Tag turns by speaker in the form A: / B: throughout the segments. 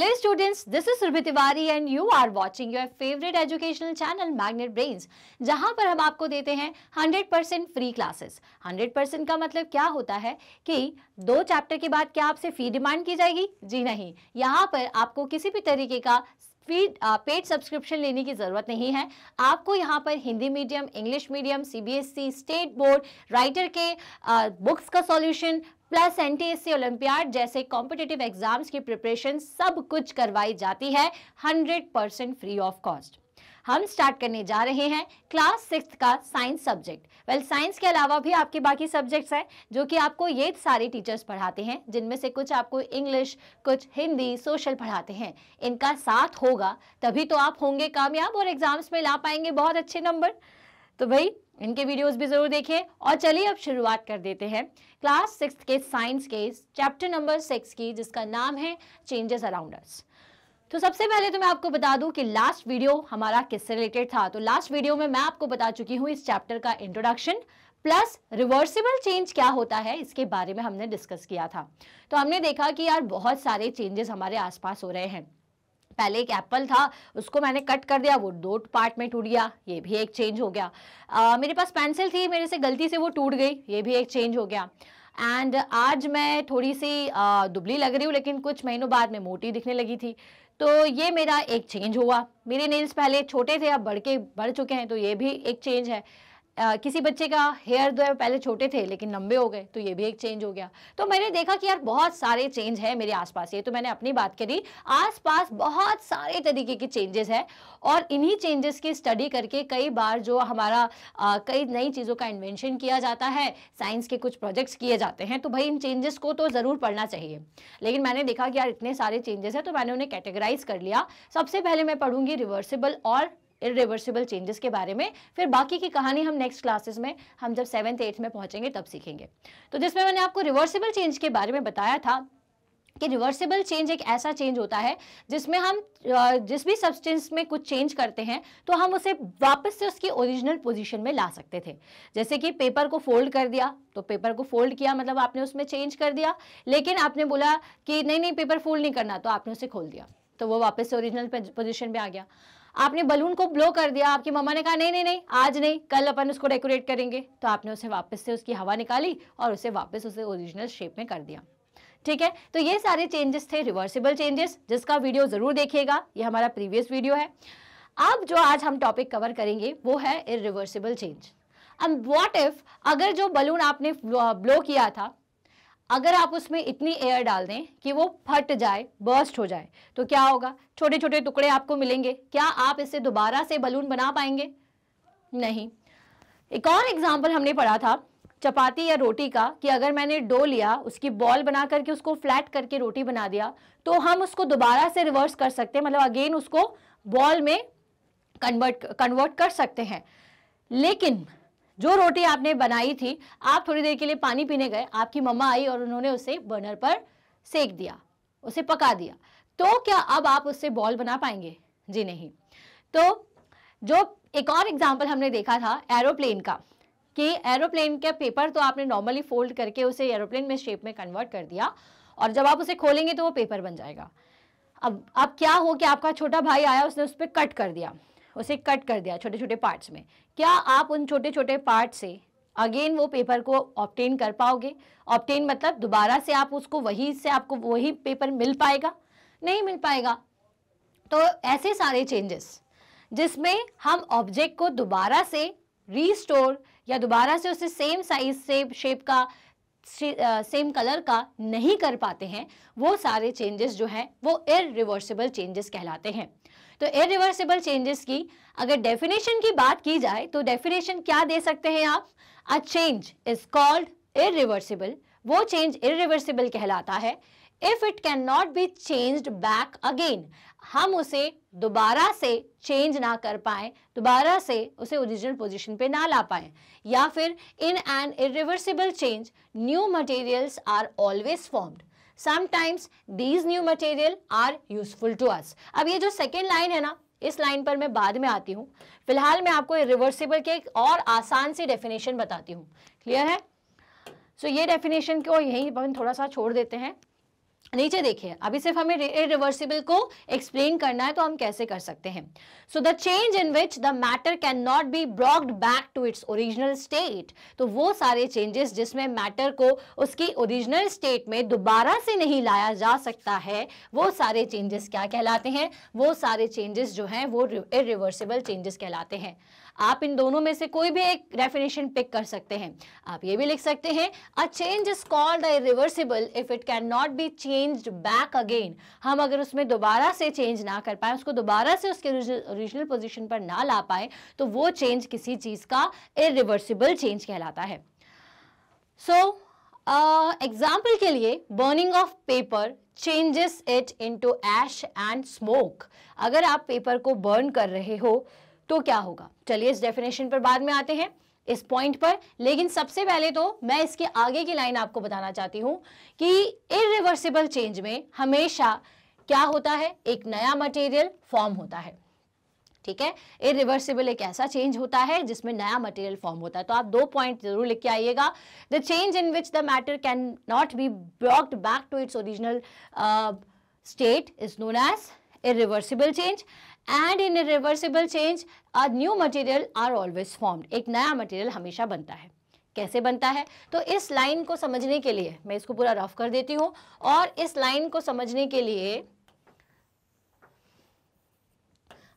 A: Dear students, this is Surbhi Tiwari and you are watching your favorite educational channel Magnet Brains, जहां पर हम आपको देते हैं 100% free classes. 100% का मतलब क्या होता है कि दो चैप्टर के बाद क्या आपसे फी डिमांड की जाएगी जी नहीं यहाँ पर आपको किसी भी तरीके का फीड पेड सब्सक्रिप्शन लेने की ज़रूरत नहीं है आपको यहाँ पर Hindi medium English medium CBSE state board writer के आ, बुक्स का सॉल्यूशन प्लस एनटीएससी ओलंपियाड जैसे कॉम्पिटेटिव एग्जाम्स की प्रिपरेशन सब कुछ करवाई जाती है 100 परसेंट फ्री ऑफ कॉस्ट हम स्टार्ट करने जा रहे हैं क्लास सिक्स का साइंस सब्जेक्ट वेल साइंस के अलावा भी आपके बाकी सब्जेक्ट्स हैं जो कि आपको ये सारे टीचर्स पढ़ाते हैं जिनमें से कुछ आपको इंग्लिश कुछ हिंदी सोशल पढ़ाते हैं इनका साथ होगा तभी तो आप होंगे कामयाब और एग्जाम्स में ला पाएंगे बहुत अच्छे नंबर तो भाई इनके वीडियोस भी ज़रूर देखें और चलिए अब शुरुआत कर देते हैं क्लास सिक्स के साइंस के चैप्टर नंबर सिक्स की जिसका नाम है चेंजेस अराउंडर्स तो सबसे पहले तो मैं आपको बता दूं कि लास्ट वीडियो हमारा किससे रिलेटेड था तो लास्ट वीडियो में मैं आपको बता चुकी हूं इस चैप्टर का इंट्रोडक्शन प्लस रिवर्सिबल चेंज क्या होता है इसके बारे में हमने डिस्कस किया था तो हमने देखा कि यार बहुत सारे चेंजेस हमारे आसपास हो रहे हैं पहले एक एप्पल था उसको मैंने कट कर दिया वो दो पार्ट में टूट गया ये भी एक चेंज हो गया आ, मेरे पास पेंसिल थी मेरे से गलती से वो टूट गई ये भी एक चेंज हो गया एंड आज मैं थोड़ी सी आ, दुबली लग रही हूँ लेकिन कुछ महीनों बाद मैं मोटी दिखने लगी थी तो ये मेरा एक चेंज हुआ मेरे नेल्स पहले छोटे थे अब बढ़ के बढ़ चुके हैं तो ये भी एक चेंज है आ, किसी बच्चे का हेयर जो है पहले छोटे थे लेकिन लंबे हो गए तो ये भी एक चेंज हो गया तो मैंने देखा कि यार बहुत सारे चेंज है मेरे आसपास ये तो मैंने अपनी बात करी आसपास बहुत सारे तरीके के चेंजेस हैं और इन्हीं चेंजेस की स्टडी करके कई बार जो हमारा आ, कई नई चीज़ों का इन्वेंशन किया जाता है साइंस के कुछ प्रोजेक्ट्स किए जाते हैं तो भाई इन चेंजेस को तो ज़रूर पढ़ना चाहिए लेकिन मैंने देखा कि यार इतने सारे चेंजेस हैं तो मैंने उन्हें कैटेगराइज कर लिया सबसे पहले मैं पढ़ूँगी रिवर्सिबल और इरिवर्सिबल चेंजेस के बारे में फिर बाकी की कहानी हम नेक्स्ट क्लासेस में हम जब सेवन्थ एट्थ में पहुंचेंगे तब सीखेंगे तो जिसमें मैंने आपको रिवर्सिबल चेंज के बारे में बताया था कि रिवर्सिबल चेंज एक ऐसा चेंज होता है जिसमें हम जिस भी सब्सटेंस में कुछ चेंज करते हैं तो हम उसे वापस से उसकी ओरिजिनल पोजीशन में ला सकते थे जैसे कि पेपर को फोल्ड कर दिया तो पेपर को फोल्ड किया मतलब आपने उसमें चेंज कर दिया लेकिन आपने बोला कि नहीं नहीं पेपर फोल्ड नहीं करना तो आपने उसे खोल दिया तो वो वापस से ओरिजिनल पोजिशन में आ गया आपने बलून को ब्लो कर दिया आपकी मम्मा ने कहा नहीं नहीं नहीं आज नहीं कल अपन उसको डेकोरेट करेंगे तो आपने उसे वापस से उसकी हवा निकाली और उसे वापस उसे ओरिजिनल शेप में कर दिया ठीक है तो ये सारे चेंजेस थे रिवर्सिबल चेंजेस जिसका वीडियो ज़रूर देखिएगा ये हमारा प्रीवियस वीडियो है अब जो आज हम टॉपिक कवर करेंगे वो है इ चेंज अब वॉट इफ अगर जो बलून आपने ब्लो किया था अगर आप उसमें इतनी एयर डाल दें कि वो फट जाए बर्स्ट हो जाए तो क्या होगा छोटे छोटे टुकड़े आपको मिलेंगे क्या आप इसे दोबारा से बलून बना पाएंगे नहीं एक और एग्जाम्पल हमने पढ़ा था चपाती या रोटी का कि अगर मैंने डो लिया उसकी बॉल बना करके उसको फ्लैट करके रोटी बना दिया तो हम उसको दोबारा से रिवर्स कर सकते हैं मतलब अगेन उसको बॉल में कन्वर्ट कन्वर्ट कर सकते हैं लेकिन जो रोटी आपने बनाई थी आप थोड़ी देर के लिए पानी पीने गए आपकी मम्मा आई और उन्होंने उसे बर्नर पर सेक दिया उसे पका दिया तो क्या अब आप उससे बॉल बना पाएंगे जी नहीं तो जो एक और एग्जाम्पल हमने देखा था एरोप्लेन का कि एरोप्लेन का पेपर तो आपने नॉर्मली फोल्ड करके उसे एरोप्लेन में शेप में कन्वर्ट कर दिया और जब आप उसे खोलेंगे तो वो पेपर बन जाएगा अब अब क्या हो कि आपका छोटा भाई आया उसने उस पर कट कर दिया उसे कट कर दिया छोटे छोटे पार्ट्स में क्या आप उन छोटे छोटे पार्ट से अगेन वो पेपर को ऑप्टेन कर पाओगे ऑप्टेन मतलब दोबारा से आप उसको वही से आपको वही पेपर मिल पाएगा नहीं मिल पाएगा तो ऐसे सारे चेंजेस जिसमें हम ऑब्जेक्ट को दोबारा से रीस्टोर या दोबारा से उसे सेम साइज से शेप का सेम कलर का नहीं कर पाते हैं वो सारे चेंजेस जो है वो इरिवर्सिबल चेंजेस कहलाते हैं तो इरिवर्सिबल चेंजेस की अगर डेफिनेशन की बात की जाए तो डेफिनेशन क्या दे सकते हैं आप a change is called irreversible वो चेंज इरिवर्सिबल कहलाता है if it can not be changed back again हम उसे दोबारा से चेंज ना कर पाए दोबारा से उसे ओरिजिनल पोजीशन पे ना ला पाए या फिर in an irreversible change new materials are always formed sometimes these new material are useful to us अब ये जो सेकेंड लाइन है ना इस लाइन पर मैं बाद में आती हूँ फिलहाल मैं आपको रिवर्सिबल के एक और आसान सी डेफिनेशन बताती हूँ क्लियर है सो so, ये डेफिनेशन को यहीं थोड़ा सा छोड़ देते हैं नीचे देखिए अभी सिर्फ हमें इरिवर्सिबल को एक्सप्लेन करना है तो हम कैसे कर सकते हैं so the change in which the matter can not be brought back to its original state तो वो सारे चेंजेस जिसमें मैटर को उसकी ओरिजिनल स्टेट में दोबारा से नहीं लाया जा सकता है वो सारे चेंजेस क्या कहलाते हैं वो सारे चेंजेस जो हैं वो इरिवर्सिबल चेंजेस कहलाते हैं आप इन दोनों में से कोई भी एक डेफिनेशन पिक कर सकते हैं आप ये भी लिख सकते हैं a change is called a reversible if it can not be change back again हम अगर उसमें दोबारा से चेंज ना कर पाए उसको दोबारा से उसके ओरिजिनल पोजिशन पर ना ला पाए तो वो चेंज किसी चीज़ का इरिवर्सिबल चेंज कहलाता है सो so, एग्जाम्पल uh, के लिए burning of paper changes it into ash and smoke अगर आप पेपर को बर्न कर रहे हो तो क्या होगा चलिए इस डेफिनेशन पर बाद में आते हैं इस पॉइंट पर लेकिन सबसे पहले तो मैं इसके आगे की लाइन आपको बताना चाहती हूं कि इरिवर्सिबल चेंज में हमेशा क्या होता है एक नया मटेरियल फॉर्म होता है ठीक है इरिवर्सिबल एक ऐसा चेंज होता है जिसमें नया मटेरियल फॉर्म होता है तो आप दो पॉइंट जरूर लिख के आइएगा the change in which the matter can not be blocked back to its original state is known as irreversible change and in reversible change a new material are always formed एक नया material हमेशा बनता है कैसे बनता है तो इस लाइन को समझने के लिए मैं इसको पूरा रफ कर देती हूँ और इस लाइन को समझने के लिए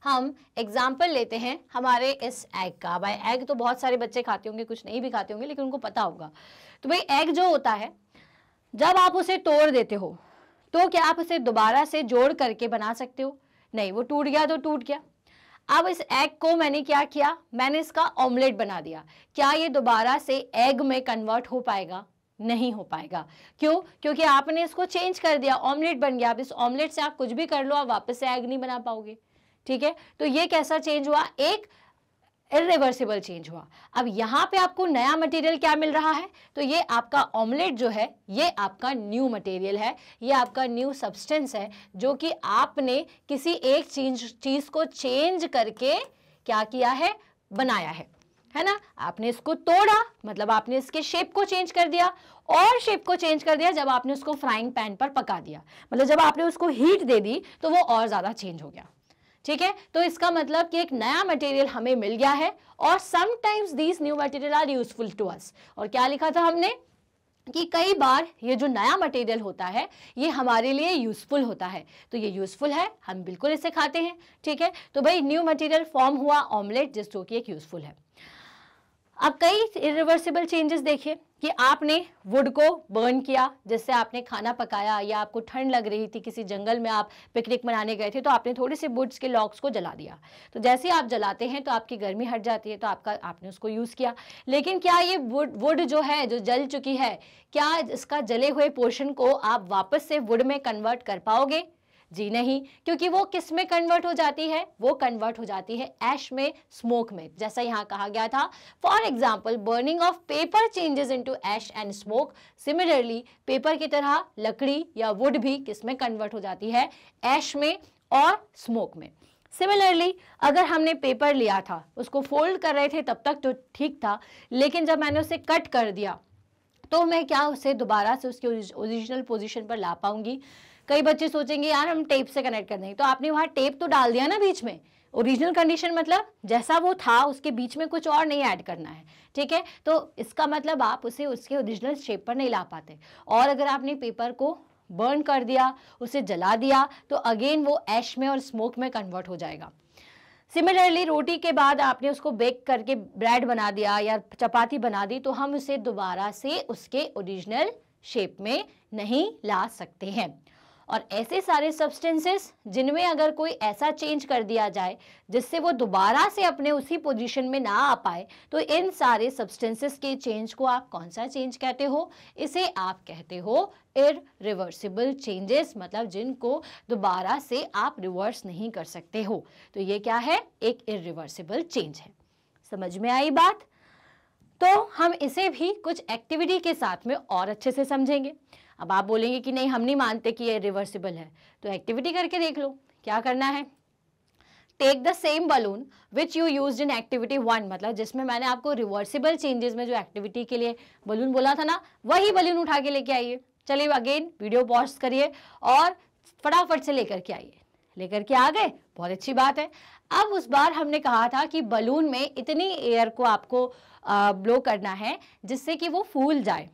A: हम एग्जाम्पल लेते हैं हमारे इस एग का भाई एग तो बहुत सारे बच्चे खाते होंगे कुछ नहीं भी खाते होंगे लेकिन उनको पता होगा तो भाई एग जो होता है जब आप उसे तोड़ देते हो तो क्या आप उसे दोबारा से जोड़ करके बना सकते हो नहीं वो टूट गया तो टूट गया अब इस एग को मैंने क्या किया मैंने इसका ऑमलेट बना दिया क्या ये दोबारा से एग में कन्वर्ट हो पाएगा नहीं हो पाएगा क्यों क्योंकि आपने इसको चेंज कर दिया ऑमलेट बन गया अब इस ऑमलेट से आप कुछ भी कर लो आप वापस से एग नहीं बना पाओगे ठीक है तो ये कैसा चेंज हुआ एक इरिवर्सिबल चेंज हुआ अब यहाँ पे आपको नया मटेरियल क्या मिल रहा है तो ये आपका ऑमलेट जो है ये आपका न्यू मटेरियल है ये आपका न्यू सब्सटेंस है जो कि आपने किसी एक चीज चीज़ को चेंज करके क्या किया है बनाया है है ना आपने इसको तोड़ा मतलब आपने इसके शेप को चेंज कर दिया और शेप को चेंज कर दिया जब आपने उसको फ्राइंग पैन पर पका दिया मतलब जब आपने उसको हीट दे दी तो वो और ज़्यादा चेंज हो गया ठीक है तो इसका मतलब कि एक नया मटेरियल हमें मिल गया है और sometimes these new material are useful to us और क्या लिखा था हमने कि कई बार ये जो नया मटेरियल होता है ये हमारे लिए यूज़फुल होता है तो ये यूज़फुल है हम बिल्कुल इसे खाते हैं ठीक है तो भाई न्यू मटेरियल फॉर्म हुआ ऑमलेट जिस जो कि एक यूज़फुल है अब कई इरिवर्सिबल चेंजेस देखिए कि आपने वुड को बर्न किया जिससे आपने खाना पकाया या आपको ठंड लग रही थी किसी जंगल में आप पिकनिक मनाने गए थे तो आपने थोड़े से वुड्स के लॉक्स को जला दिया तो जैसे आप जलाते हैं तो आपकी गर्मी हट जाती है तो आपका आपने उसको यूज़ किया लेकिन क्या ये वुड वुड जो है जो जल चुकी है क्या इसका जले हुए पोर्शन को आप वापस से वुड में कन्वर्ट कर पाओगे जी नहीं क्योंकि वो किस में कन्वर्ट हो जाती है वो कन्वर्ट हो जाती है ऐश में स्मोक में जैसा यहाँ कहा गया था for example burning of paper changes into ash and smoke similarly paper की तरह लकड़ी या वुड भी किस में कन्वर्ट हो जाती है ऐश में और स्मोक में सिमिलरली अगर हमने पेपर लिया था उसको फोल्ड कर रहे थे तब तक तो ठीक था लेकिन जब मैंने उसे कट कर दिया तो मैं क्या उसे दोबारा से उसके ओरिजिनल पोजीशन पर ला पाऊंगी कई बच्चे सोचेंगे यार हम टेप से कनेक्ट कर देंगे तो आपने वहाँ टेप तो डाल दिया ना बीच में ओरिजिनल कंडीशन मतलब जैसा वो था उसके बीच में कुछ और नहीं ऐड करना है ठीक है तो इसका मतलब आप उसे उसके ओरिजिनल शेप पर नहीं ला पाते और अगर आपने पेपर को बर्न कर दिया उसे जला दिया तो अगेन वो ऐश में और स्मोक में कन्वर्ट हो जाएगा सिमिलरली रोटी के बाद आपने उसको बेक करके ब्रेड बना दिया या चपाती बना दी तो हम उसे दोबारा से उसके ओरिजिनल शेप में नहीं ला सकते हैं और ऐसे सारे सब्सटेंसेस जिनमें अगर कोई ऐसा चेंज कर दिया जाए जिससे वो दोबारा से अपने उसी पोजीशन में ना आ पाए तो इन सारे सब्सटेंसेस के चेंज को आप कौन सा चेंज कहते हो इसे आप कहते हो इर रिवर्सिबल चेंजेस मतलब जिनको दोबारा से आप रिवर्स नहीं कर सकते हो तो ये क्या है एक इर रिवर्सिबल चेंज है समझ में आई बात तो हम इसे भी कुछ एक्टिविटी के साथ में और अच्छे से समझेंगे अब आप बोलेंगे कि नहीं हम नहीं मानते कि ये रिवर्सिबल है तो एक्टिविटी करके देख लो क्या करना है take the same balloon which you use in activity one मतलब जिसमें मैंने आपको रिवर्सिबल चेंजेस में जो एक्टिविटी के लिए बलून बोला था ना वही बलून उठा के लेके आइए चलिए अगेन वीडियो पॉज करिए और फटाफट से लेकर के आइए लेकर के आ गए बहुत अच्छी बात है अब उस बार हमने कहा था कि बलून में इतनी एयर को आपको ब्लो करना है जिससे कि वो फूल जाए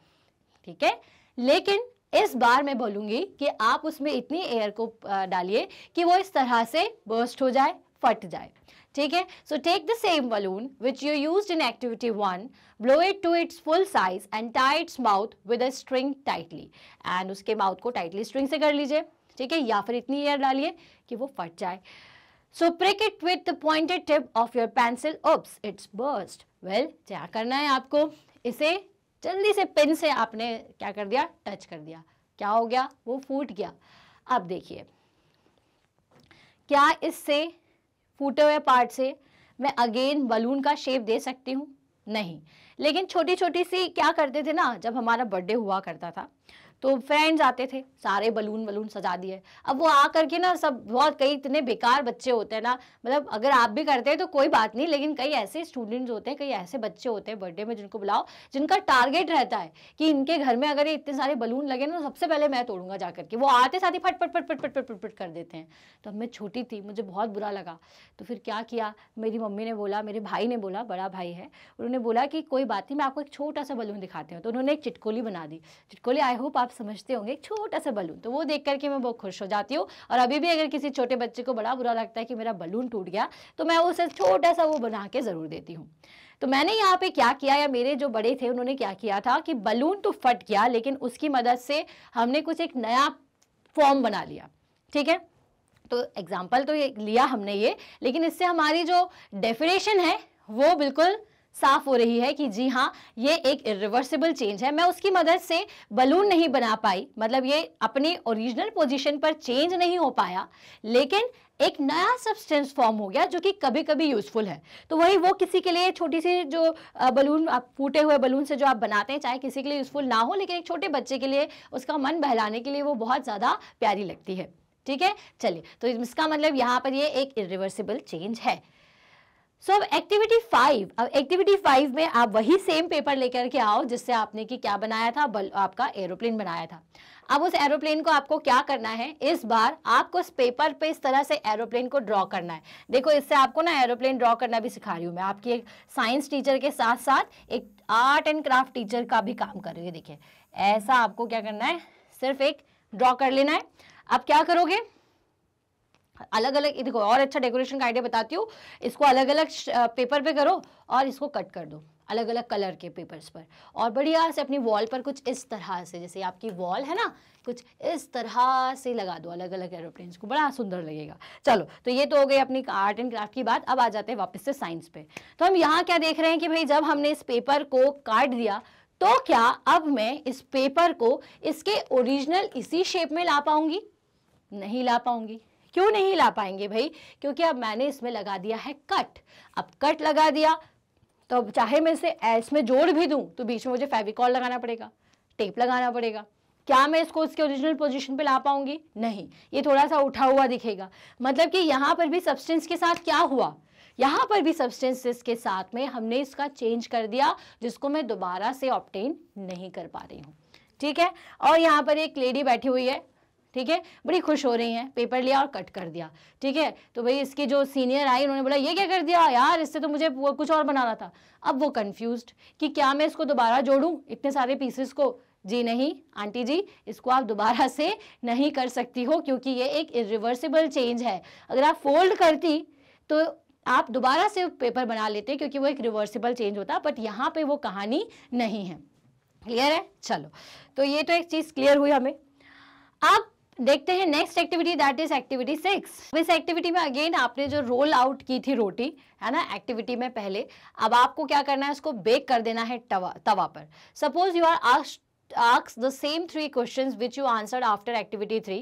A: ठीक है लेकिन इस बार मैं बोलूँगी कि आप उसमें इतनी एयर को डालिए कि वो इस तरह से बर्स्ट हो जाए फट जाए ठीक है so take the same balloon which you use in activity one blow it to its full size and tie its mouth with a string tightly and उसके माउथ को टाइटली स्ट्रिंग से कर लीजिए ठीक है या फिर इतनी एयर डालिए कि वो फट जाए so prick it with the pointed tip of your pencil oops it's burst well क्या करना है आपको इसे जल्दी से पेन से आपने क्या कर दिया टच कर दिया क्या हो गया वो फूट गया अब देखिए क्या इससे फूटे हुए पार्ट से मैं अगेन बलून का शेप दे सकती हूँ नहीं लेकिन छोटी छोटी सी क्या करते थे ना जब हमारा बर्थडे हुआ करता था तो फ्रेंड्स आते थे सारे बलून वलून सजा दिए अब वो आ करके ना सब बहुत कई इतने बेकार बच्चे होते हैं ना मतलब अगर आप भी करते हैं तो कोई बात नहीं लेकिन कई ऐसे स्टूडेंट्स होते हैं कई ऐसे बच्चे होते हैं बर्थडे में जिनको बुलाओ जिनका टारगेट रहता है कि इनके घर में अगर ये इतने सारे बलून लगे ना सबसे पहले मैं तोड़ूंगा जा करके वो आते साथ ही फट फट फट फट फट फट फट कर देते हैं तो अब मैं छोटी थी मुझे बहुत बुरा लगा तो फिर क्या किया मेरी मम्मी ने बोला मेरे भाई ने बोला बड़ा भाई है उन्होंने बोला कि कोई बात नहीं मैं आपको एक छोटा सा बलून दिखाते हैं तो उन्होंने एक चिटकोली बना दी चिटकोली आई होप आप समझते होंगे एक छोटा सा बलून तो वो देख करके मैं बहुत खुश हो जाती हूँ और अभी भी अगर किसी छोटे बच्चे को बड़ा बुरा लगता है कि मेरा बलून टूट गया तो मैं उसे छोटा सा वो बना के ज़रूर देती हूँ तो मैंने यहाँ पे क्या किया या मेरे जो बड़े थे उन्होंने क्या किया था कि बलून तो फट गया लेकिन उसकी मदद से हमने कुछ एक नया फॉर्म बना लिया ठीक है तो एग्जाम्पल तो ये लिया हमने ये लेकिन इससे हमारी जो डेफिनेशन है वो बिल्कुल साफ हो रही है कि जी हाँ ये एक रिवर्सिबल चेंज है मैं उसकी मदद से बलून नहीं बना पाई मतलब ये अपने ओरिजिनल पोजीशन पर चेंज नहीं हो पाया लेकिन एक नया सब्सटेंस फॉर्म हो गया जो कि कभी कभी यूजफुल है तो वही वो किसी के लिए छोटी सी जो बलून आप फूटे हुए बलून से जो आप बनाते हैं चाहे किसी के लिए यूजफुल ना हो लेकिन एक छोटे बच्चे के लिए उसका मन बहलाने के लिए वो बहुत ज़्यादा प्यारी लगती है ठीक है चलिए तो इसका मतलब यहाँ पर ये एक इरिवर्सिबल चेंज है सो अब एक्टिविटी फाइव अब एक्टिविटी फाइव में आप वही सेम पेपर लेकर के आओ जिससे आपने कि क्या बनाया था बल आपका एरोप्लेन बनाया था अब उस एरोप्लेन को आपको क्या करना है इस बार आपको इस पेपर पे इस तरह से एरोप्लेन को ड्रॉ करना है देखो इससे आपको ना एरोप्लेन ड्रॉ करना भी सिखा रही हूँ मैं आपकी एक साइंस टीचर के साथ साथ एक आर्ट एंड क्राफ्ट टीचर का भी काम कर रही है देखिए ऐसा आपको क्या करना है सिर्फ एक ड्रॉ कर लेना है अब क्या करोगे अलग अलग देखो और अच्छा डेकोरेशन का आइडिया बताती हूँ इसको अलग अलग पेपर पे करो और इसको कट कर दो अलग अलग कलर के पेपर्स पर और बढ़िया से अपनी वॉल पर कुछ इस तरह से जैसे आपकी वॉल है ना कुछ इस तरह से लगा दो अलग अलग एरोप्लेन्स को बड़ा सुंदर लगेगा चलो तो ये तो हो गई अपनी आर्ट एंड क्राफ्ट की बात अब आ जाते हैं वापस से साइंस पे तो हम यहाँ क्या देख रहे हैं कि भाई जब हमने इस पेपर को काट दिया तो क्या अब मैं इस पेपर को इसके ओरिजिनल इसी शेप में ला पाऊंगी नहीं ला पाऊंगी क्यों नहीं ला पाएंगे भाई क्योंकि अब मैंने इसमें लगा दिया है कट अब कट लगा दिया तो अब चाहे मैं इसे इसमें जोड़ भी दूं तो बीच में मुझे फेविकॉल लगाना पड़ेगा टेप लगाना पड़ेगा क्या मैं इसको उसके ओरिजिनल पोजीशन पे ला पाऊंगी नहीं ये थोड़ा सा उठा हुआ दिखेगा मतलब कि यहाँ पर भी सब्सटेंस के साथ क्या हुआ यहाँ पर भी सब्सटेंसेस के साथ में हमने इसका चेंज कर दिया जिसको मैं दोबारा से ऑप्टेन नहीं कर पा रही हूँ ठीक है और यहाँ पर एक लेडी बैठी हुई है ठीक है बड़ी खुश हो रही हैं पेपर लिया और कट कर दिया ठीक है तो भाई इसकी जो सीनियर आई उन्होंने बोला ये क्या कर दिया यार इससे तो मुझे कुछ और बनाना था अब वो कन्फ्यूज कि क्या मैं इसको दोबारा जोड़ूँ इतने सारे पीसेस को जी नहीं आंटी जी इसको आप दोबारा से नहीं कर सकती हो क्योंकि ये एक रिवर्सिबल चेंज है अगर आप फोल्ड करती तो आप दोबारा से पेपर बना लेते क्योंकि वो एक रिवर्सिबल चेंज होता बट यहाँ पे वो कहानी नहीं है क्लियर है चलो तो ये तो एक चीज़ क्लियर हुई हमें अब देखते हैं next activity that is activity six इस एक्टिविटी में अगेन आपने जो रोल आउट की थी रोटी है ना एक्टिविटी में पहले अब आपको क्या करना है उसको बेक कर देना है तवा तवा पर suppose you are asked asks the same three questions which you answered after activity 3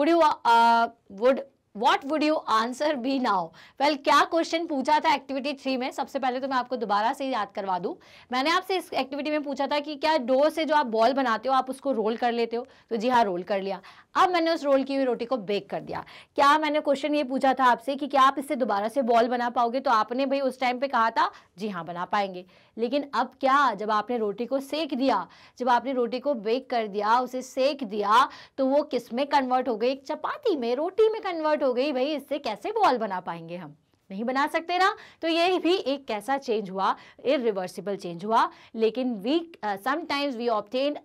A: would you uh, would what would you answer be now well क्या क्वेश्चन पूछा था एक्टिविटी थ्री में सबसे पहले तो मैं आपको दोबारा से याद करवा दूँ मैंने आपसे इस एक्टिविटी में पूछा था कि क्या डो से जो आप बॉल बनाते हो आप उसको रोल कर लेते हो तो जी हाँ रोल कर लिया अब मैंने उस रोल की हुई रोटी को बेक कर दिया क्या मैंने क्वेश्चन ये पूछा था आपसे कि क्या आप इससे दोबारा से बॉल बना पाओगे तो आपने भाई उस टाइम पे कहा था जी हाँ बना पाएंगे लेकिन अब क्या जब आपने रोटी को सेक दिया जब आपने रोटी को बेक कर दिया उसे सेक दिया तो वो किस में कन्वर्ट हो गई चपाती में रोटी में कन्वर्ट हो गई भाई इससे कैसे बॉल बना पाएंगे हम नहीं बना सकते ना तो ये भी एक कैसा चेंज हुआ इरिवर्सिबल चेंज हुआ लेकिन we sometimes we obtain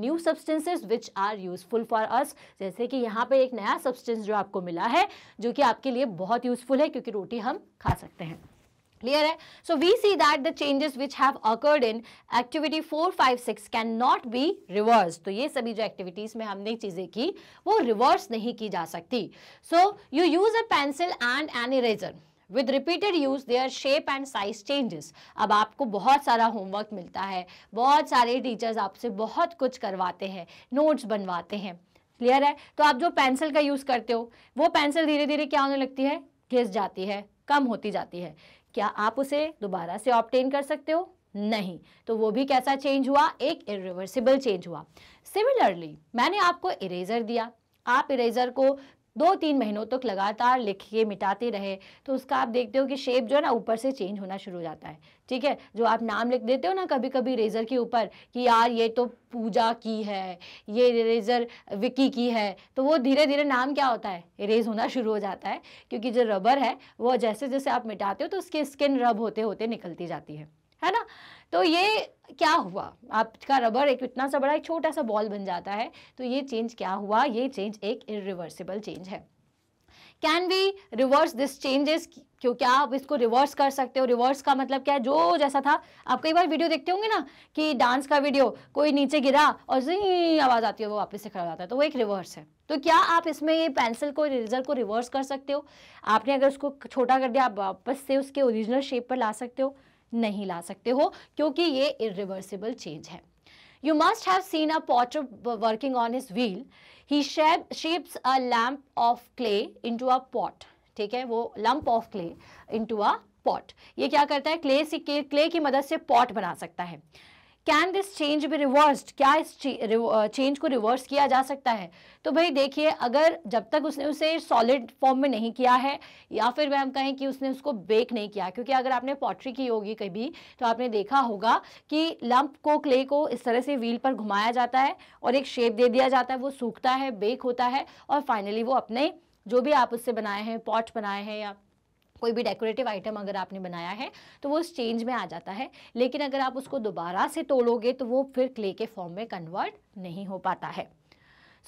A: new substances which are useful for us जैसे कि यहाँ पे एक नया सब्सटेंस जो आपको मिला है जो कि आपके लिए बहुत यूजफुल है क्योंकि रोटी हम खा सकते हैं क्लियर है so we see that the changes which have occurred in activity four five six can not be reverse तो ये सभी जो एक्टिविटीज में हमने चीजें की वो रिवर्स नहीं की जा सकती so you use a pencil and an eraser with repeated use their shape and size changes अब आपको बहुत सारा होमवर्क मिलता है बहुत सारे टीचर्स आपसे बहुत कुछ करवाते हैं नोट्स बनवाते हैं क्लियर है तो आप जो पेंसिल का यूज़ करते हो वो पेंसिल धीरे धीरे क्या होने लगती है घिस जाती है कम होती जाती है क्या आप उसे दोबारा से ऑप्टेन कर सकते हो नहीं तो वो भी कैसा चेंज हुआ एक इरिवर्सिबल चेंज हुआ सिमिलरली मैंने आपको इरेजर दिया आप इरेजर को दो तीन महीनों तक लगातार लिख के मिटाते रहे तो उसका आप देखते हो कि शेप जो है ना ऊपर से चेंज होना शुरू हो जाता है ठीक है जो आप नाम लिख देते हो ना कभी कभी रेज़र के ऊपर कि यार ये तो पूजा की है ये रेज़र विकी की है तो वो धीरे धीरे नाम क्या होता है इरेज होना शुरू हो जाता है क्योंकि जो रबर है वो जैसे जैसे आप मिटाते हो तो उसकी स्किन रब होते होते निकलती जाती है है ना तो ये क्या हुआ आपका रबर एक इतना सा बड़ा एक छोटा सा बॉल बन जाता है तो ये चेंज क्या हुआ ये चेंज एक इरिवर्सिबल चेंज है can we reverse this changes क्यों क्या आप इसको रिवर्स कर सकते हो रिवर्स का मतलब क्या है जो जैसा था आप कई बार वीडियो देखते होंगे ना कि डांस का वीडियो कोई नीचे गिरा और आवाज़ आती है वो वापस से खड़ा हो जाता है तो वो एक रिवर्स है तो क्या आप इसमें ये पेंसिल को रिजल को रिवर्स कर सकते हो आपने अगर उसको छोटा कर दिया आप वापस से उसके ओरिजिनल शेप पर ला सकते हो नहीं ला सकते हो क्योंकि ये इिवर्सिबल चेंज है you must have seen a potter working on his wheel he shapes a lamp of clay in a pot ठीक है वो lump of clay in a pot ये क्या करता है क्ले से क्ले की मदद से पॉट बना सकता है कैन दिस चेंज भी रिवर्स्ड क्या इस चेंज को रिवर्स किया जा सकता है तो भाई देखिए अगर जब तक उसने उसे सॉलिड फॉर्म में नहीं किया है या फिर हम कहें कि उसने उसको बेक नहीं किया क्योंकि अगर आपने पॉटरी की होगी कभी तो आपने देखा होगा कि लंप को क्ले को इस तरह से व्हील पर घुमाया जाता है और एक शेप दे दिया जाता है वो सूखता है बेक होता है और फाइनली वो अपने जो भी आप उससे बनाए हैं पॉट बनाए हैं या कोई भी डेकोरेटिव आइटम अगर आपने बनाया है तो वो उस चेंज में आ जाता है लेकिन अगर आप उसको दोबारा से तोड़ोगे तो वो फिर क्ले के फॉर्म में कन्वर्ट नहीं हो पाता है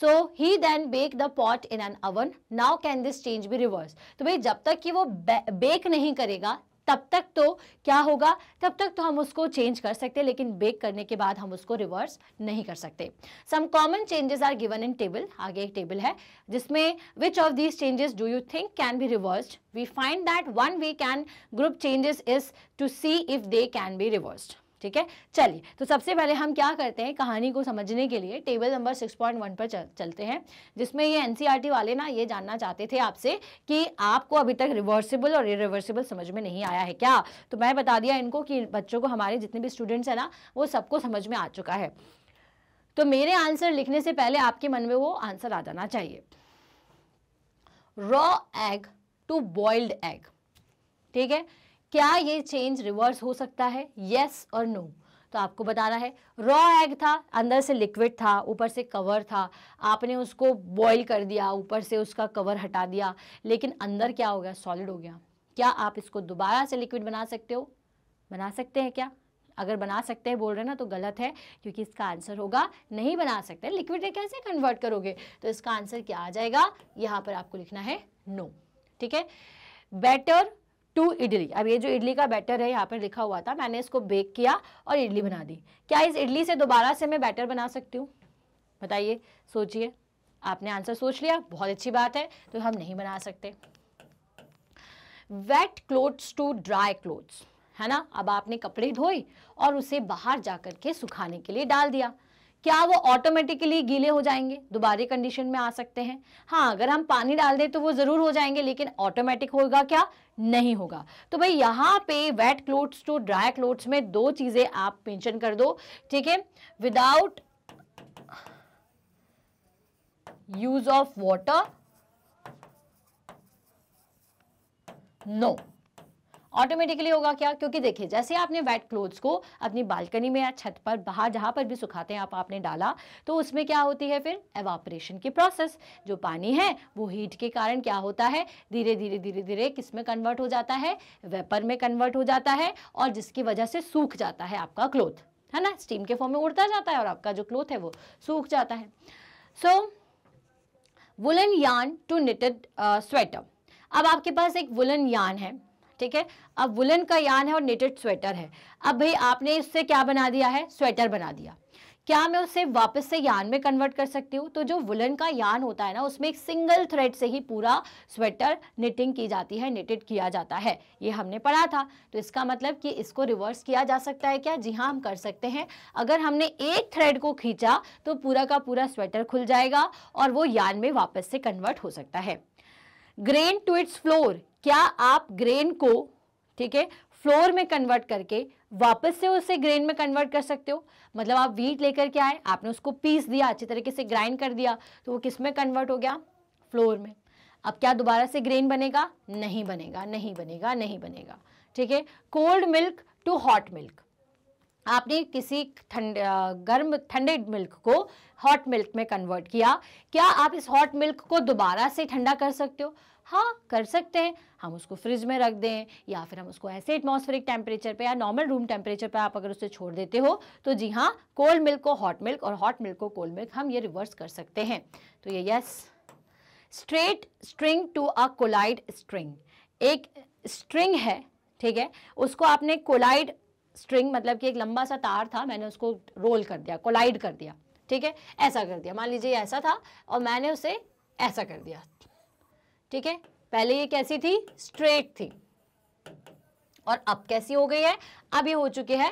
A: so he then bake the pot in an oven now can this change be reverse तो भाई जब तक कि वो बेक नहीं करेगा तब तक तो क्या होगा तब तक तो हम उसको चेंज कर सकते हैं लेकिन बेक करने के बाद हम उसको रिवर्स नहीं कर सकते some common changes are given in table आगे एक टेबल है जिसमें which of these changes do you think can be reversed we find that one we can group changes is to see if they can be reversed ठीक है चलिए तो सबसे पहले हम क्या करते हैं कहानी को समझने के लिए टेबल नंबर 6.1 पर चल, चलते हैं जिसमें ये एनसीईआरटी e वाले ना ये जानना चाहते थे आपसे कि आपको अभी तक रिवर्सिबल और इरिवर्सिबल समझ में नहीं आया है क्या तो मैं बता दिया इनको कि बच्चों को हमारे जितने भी स्टूडेंट्स हैं ना वो सबको समझ में आ चुका है तो मेरे आंसर लिखने से पहले आपके मन में वो आंसर आ जाना चाहिए raw egg to boiled egg ठीक है क्या ये चेंज रिवर्स हो सकता है येस और नो तो आपको बताना है रॉ एग था अंदर से लिक्विड था ऊपर से कवर था आपने उसको बॉईल कर दिया ऊपर से उसका कवर हटा दिया लेकिन अंदर क्या हो गया सॉलिड हो गया क्या आप इसको दोबारा से लिक्विड बना सकते हो बना सकते हैं क्या अगर बना सकते हैं बोल रहे हैं ना तो गलत है क्योंकि इसका आंसर होगा नहीं बना सकते लिक्विड में कैसे कन्वर्ट करोगे तो इसका आंसर क्या आ जाएगा यहाँ पर आपको लिखना है नो ठीक है बेटर टू इडली अब ये जो इडली का बैटर है यहाँ पर लिखा हुआ था मैंने इसको बेक किया और इडली बना दी क्या इस इडली से दोबारा से मैं बैटर बना सकती हूँ बताइए सोचिए आपने आंसर सोच लिया बहुत अच्छी बात है तो हम नहीं बना सकते wet clothes to dry clothes है ना अब आपने कपड़े धोए और उसे बाहर जाकर के सुखाने के लिए डाल दिया क्या वो ऑटोमेटिकली गीले हो जाएंगे दोबारे कंडीशन में आ सकते हैं हाँ अगर हम पानी डाल दें तो वो ज़रूर हो जाएंगे लेकिन ऑटोमेटिक होगा क्या नहीं होगा तो भाई यहाँ पे wet clothes to dry clothes में दो चीज़ें आप मेंशन कर दो ठीक है without use of water no no. Automatically होगा क्या क्योंकि देखिए जैसे आपने वेट क्लोथ्स को अपनी बालकनी में या छत पर बाहर जहाँ पर भी सुखाते हैं आप आपने डाला तो उसमें क्या होती है फिर एवापरेशन की प्रोसेस जो पानी है वो हीट के कारण क्या होता है धीरे धीरे धीरे धीरे किस में कन्वर्ट हो जाता है वेपर में कन्वर्ट हो जाता है और जिसकी वजह से सूख जाता है आपका क्लोथ है ना स्टीम के फॉर्म में उड़ता जाता है और आपका जो क्लोथ है वो सूख जाता है so woollen yarn to knitted sweater अब आपके पास एक वुलन यान है ठीक है अब वुलन का यान है और निटेड स्वेटर है अब भाई आपने इससे क्या बना दिया है स्वेटर बना दिया क्या मैं उसे वापस से यान में कन्वर्ट कर सकती हूँ तो जो वुलन का यान होता है ना उसमें एक सिंगल थ्रेड से ही पूरा स्वेटर निटिंग की जाती है निटेड किया जाता है ये हमने पढ़ा था तो इसका मतलब कि इसको रिवर्स किया जा सकता है क्या जी हाँ हम कर सकते हैं अगर हमने एक थ्रेड को खींचा तो पूरा का पूरा स्वेटर खुल जाएगा और वो यान में वापस से कन्वर्ट हो सकता है ग्रेन टू इट्स फ्लोर क्या आप ग्रेन को ठीक है फ्लोर में कन्वर्ट करके वापस से उसे ग्रेन में कन्वर्ट कर सकते हो मतलब आप व्हीट लेकर के आए आपने उसको पीस दिया अच्छी तरीके से ग्राइंड कर दिया तो वो किस में कन्वर्ट हो गया फ्लोर में अब क्या दोबारा से ग्रेन बनेगा नहीं बनेगा नहीं बनेगा नहीं बनेगा ठीक है cold milk to hot milk आपने किसी ठंड गर्म ठंडे मिल्क को हॉट मिल्क में कन्वर्ट किया क्या आप इस हॉट मिल्क को दोबारा से ठंडा कर सकते हो हाँ कर सकते हैं हम उसको फ्रिज में रख दें या फिर हम उसको ऐसे एटमॉस्फेरिक टेम्परेचर पे या नॉर्मल रूम टेम्परेचर पे आप अगर उसे छोड़ देते हो तो जी हाँ कोल्ड मिल्क को हॉट मिल्क और हॉट मिल्क को कोल्ड मिल्क हम ये रिवर्स कर सकते हैं तो ये yes straight string to a coiled string एक स्ट्रिंग है ठीक है उसको आपने कोलाइड स्ट्रिंग मतलब कि एक लंबा सा तार था मैंने उसको रोल कर दिया कोलाइड कर दिया ठीक है ऐसा कर दिया मान लीजिए ऐसा था और मैंने उसे ऐसा कर दिया ठीक है पहले ये कैसी थी स्ट्रेट थी और अब कैसी हो गई है अब ये हो चुकी है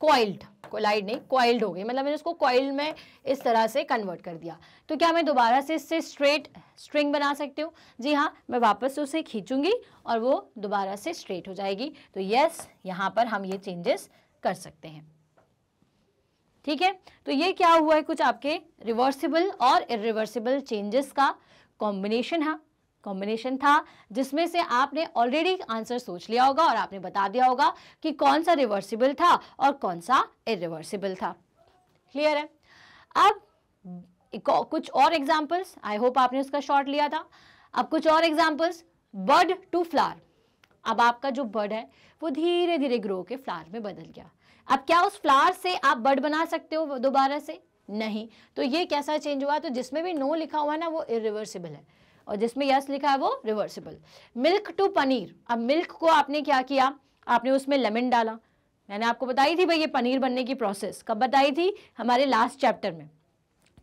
A: क्वाइल्ड कोलाइड नहीं क्वाइल्ड हो गई मतलब मैंने इसको कॉइल में इस तरह से कन्वर्ट कर दिया तो क्या मैं दोबारा से इससे स्ट्रेट स्ट्रिंग बना सकती हूँ जी हाँ मैं वापस से उसे खींचूंगी और वो दोबारा से स्ट्रेट हो जाएगी तो यस यहाँ पर हम ये चेंजेस कर सकते हैं ठीक है तो ये क्या हुआ है कुछ आपके रिवर्सिबल और इरिवर्सिबल चेंजेस का कॉम्बिनेशन है कॉम्बिनेशन था जिसमें से आपने ऑलरेडी आंसर सोच लिया होगा और आपने बता दिया होगा कि कौन सा रिवर्सिबल था और कौन सा इरिवर्सिबल था क्लियर है अब कुछ और एग्जाम्पल्स आई होप आपने उसका शॉर्ट लिया था अब कुछ और एग्जांपल्स बर्ड टू फ्लावर अब आपका जो बर्ड है वो धीरे धीरे ग्रो के फ्लावर में बदल गया अब क्या उस फ्लावर से आप बर्ड बना सकते हो दोबारा से नहीं तो ये कैसा चेंज हुआ तो जिसमें भी नो लिखा हुआ ना वो इरिवर्सिबल है और जिसमें यस लिखा है वो रिवर्सिबल मिल्क टू पनीर अब मिल्क को आपने क्या किया आपने उसमें लेमन डाला मैंने आपको बताई थी भाई ये पनीर बनने की प्रोसेस कब बताई थी हमारे लास्ट चैप्टर में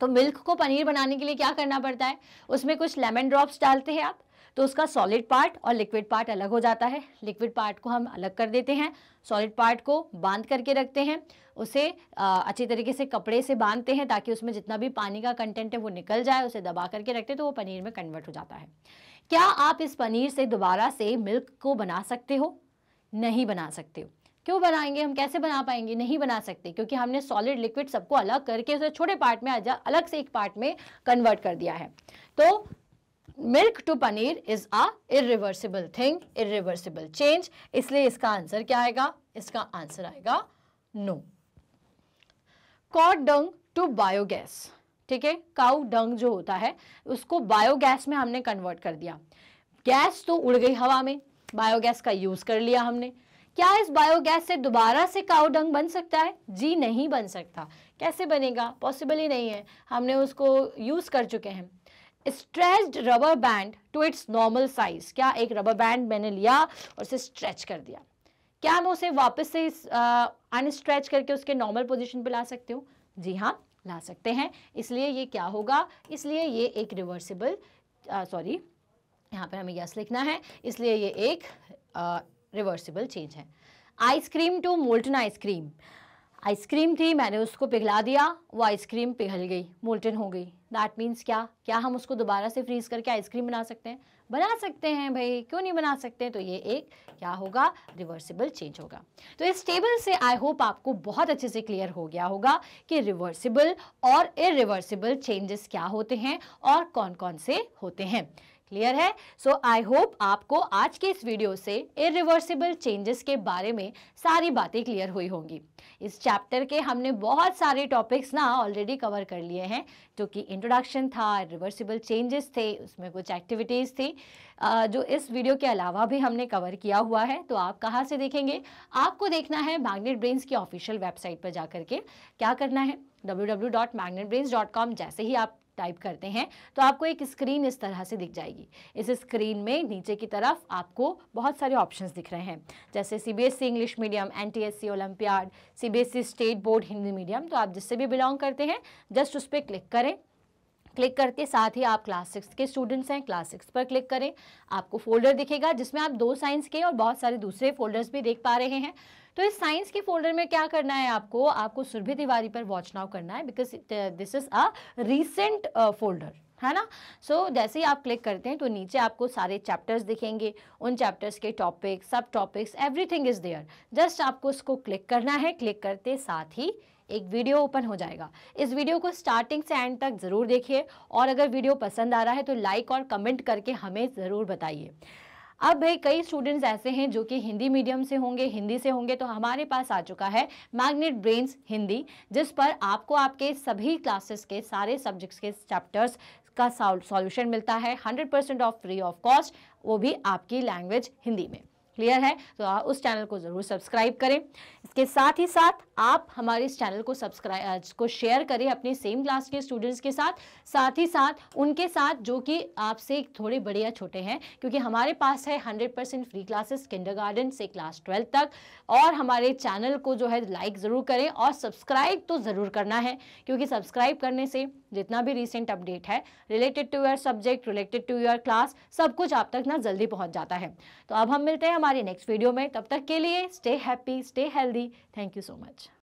A: तो मिल्क को पनीर बनाने के लिए क्या करना पड़ता है उसमें कुछ लेमन ड्रॉप्स डालते हैं आप तो उसका सॉलिड पार्ट और लिक्विड पार्ट अलग हो जाता है लिक्विड पार्ट को हम अलग कर देते हैं सॉलिड पार्ट को बांध करके रखते हैं उसे अच्छी तरीके से कपड़े से बांधते हैं ताकि उसमें जितना भी पानी का कंटेंट है वो निकल जाए उसे दबा करके रखते हैं तो वो पनीर में कन्वर्ट हो जाता है क्या आप इस पनीर से दोबारा से मिल्क को बना सकते हो नहीं बना सकते हो क्यों बनाएंगे हम कैसे बना पाएंगे नहीं बना सकते क्योंकि हमने सॉलिड लिक्विड सबको अलग करके उसे छोटे पार्ट में अलग से एक पार्ट में कन्वर्ट कर दिया है तो milk to paneer is a irreversible thing irreversible change इसलिए इसका आंसर क्या आएगा इसका आंसर आएगा no cow dung to biogas ठीक है काउ डंग जो होता है उसको बायोगैस में हमने कन्वर्ट कर दिया गैस तो उड़ गई हवा में बायोगैस का यूज़ कर लिया हमने क्या इस बायोगैस से दोबारा से काउ डंग बन सकता है जी नहीं बन सकता कैसे बनेगा पॉसिबल ही नहीं है हमने उसको यूज़ कर चुके हैं stretched rubber band to its normal size क्या एक रबर बैंड मैंने लिया और उसे स्ट्रेच कर दिया क्या मैं उसे वापस से अनस्ट्रेच करके उसके नॉर्मल पोजिशन पर ला सकती हूँ जी हाँ ला सकते हैं इसलिए ये क्या होगा इसलिए ये एक रिवर्सिबल सॉरी यहाँ पर हमें यस लिखना है इसलिए ये एक रिवर्सिबल चेंज है ice cream to molten ice cream ice cream थी मैंने उसको पिघला दिया वो आइसक्रीम पिघल गई मोल्टन हो गई दैट मीन्स क्या क्या हम उसको दोबारा से फ्रीज करके आइसक्रीम बना सकते हैं बना सकते हैं भाई क्यों नहीं बना सकते तो ये एक क्या होगा रिवर्सिबल चेंज होगा तो इस टेबल से आई होप आपको बहुत अच्छे से क्लियर हो गया होगा कि रिवर्सिबल और इरिवर्सिबल चेंजेस क्या होते हैं और कौन कौन से होते हैं क्लियर है सो आई होप आपको आज के इस वीडियो से इरिवर्सिबल चेंजेस के बारे में सारी बातें क्लियर हुई होंगी इस चैप्टर के हमने बहुत सारे टॉपिक्स ना ऑलरेडी कवर कर लिए हैं जो कि इंट्रोडक्शन था रिवर्सिबल चेंजेस थे उसमें कुछ एक्टिविटीज़ थी जो इस वीडियो के अलावा भी हमने कवर किया हुआ है तो आप कहाँ से देखेंगे आपको देखना है मैग्नेट ब्रेन्स की ऑफिशियल वेबसाइट पर जा के क्या करना है डब्ल्यू जैसे ही आप टाइप करते हैं तो आपको एक स्क्रीन इस तरह से दिख जाएगी इस स्क्रीन में नीचे की तरफ आपको बहुत सारे ऑप्शंस दिख रहे हैं जैसे CBSE English medium NTSC olympiad CBSE state board Hindi medium तो आप जिससे भी बिलोंग करते हैं जस्ट उस पर क्लिक करें क्लिक करते साथ ही आप क्लास सिक्स के स्टूडेंट्स हैं क्लास सिक्स पर क्लिक करें आपको फोल्डर दिखेगा जिसमें आप दो साइंस के और बहुत सारे दूसरे फोल्डर्स भी देख पा रहे हैं तो इस साइंस के फोल्डर में क्या करना है आपको आपको सुरभि तिवारी पर वॉच नाउ करना है because this is a recent folder है ना सो so, जैसे ही आप क्लिक करते हैं तो नीचे आपको सारे चैप्टर्स दिखेंगे उन चैप्टर्स के टॉपिक सब topics everything is there just आपको उसको क्लिक करना है क्लिक करते साथ ही एक वीडियो ओपन हो जाएगा इस वीडियो को स्टार्टिंग से एंड तक ज़रूर देखिए और अगर वीडियो पसंद आ रहा है तो लाइक और कमेंट करके हमें ज़रूर बताइए अब भाई कई स्टूडेंट्स ऐसे हैं जो कि हिंदी मीडियम से होंगे हिंदी से होंगे तो हमारे पास आ चुका है मैग्नेट ब्रेन्स हिंदी जिस पर आपको आपके सभी क्लासेस के सारे सब्जेक्ट्स के चैप्टर्स का सॉल्यूशन मिलता है 100% ऑफ फ्री ऑफ कॉस्ट वो भी आपकी लैंग्वेज हिंदी में क्लियर है तो उस चैनल को ज़रूर सब्सक्राइब करें इसके साथ ही साथ आप हमारे इस चैनल को सब्सक्राइब को शेयर करें अपने सेम क्लास के स्टूडेंट्स के साथ साथ ही साथ उनके साथ जो कि आपसे थोड़े बड़े या छोटे हैं क्योंकि हमारे पास है 100 परसेंट फ्री क्लासेस गार्डन से क्लास ट्वेल्थ तक और हमारे चैनल को जो है लाइक ज़रूर करें और सब्सक्राइब तो ज़रूर करना है क्योंकि सब्सक्राइब करने से जितना भी रिसेंट अपडेट है related to your subject related to your class सब कुछ आप तक ना जल्दी पहुँच जाता है तो अब हम मिलते हैं हमारी नेक्स्ट वीडियो में तब तक के लिए stay happy stay healthy thank you so much